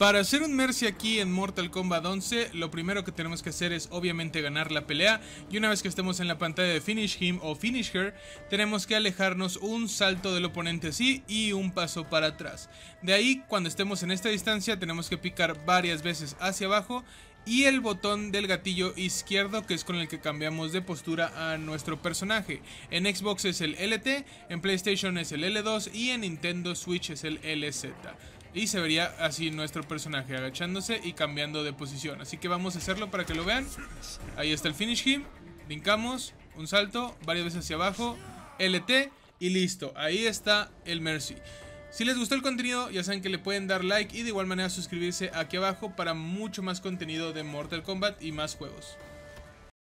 Para hacer un Mercy aquí en Mortal Kombat 11, lo primero que tenemos que hacer es obviamente ganar la pelea y una vez que estemos en la pantalla de Finish Him o Finish Her, tenemos que alejarnos un salto del oponente así y un paso para atrás. De ahí, cuando estemos en esta distancia, tenemos que picar varias veces hacia abajo y el botón del gatillo izquierdo que es con el que cambiamos de postura a nuestro personaje. En Xbox es el LT, en PlayStation es el L2 y en Nintendo Switch es el LZ. Y se vería así nuestro personaje agachándose y cambiando de posición. Así que vamos a hacerlo para que lo vean. Ahí está el finish him. Brincamos, un salto, varias veces hacia abajo, LT y listo. Ahí está el Mercy. Si les gustó el contenido, ya saben que le pueden dar like y de igual manera suscribirse aquí abajo para mucho más contenido de Mortal Kombat y más juegos.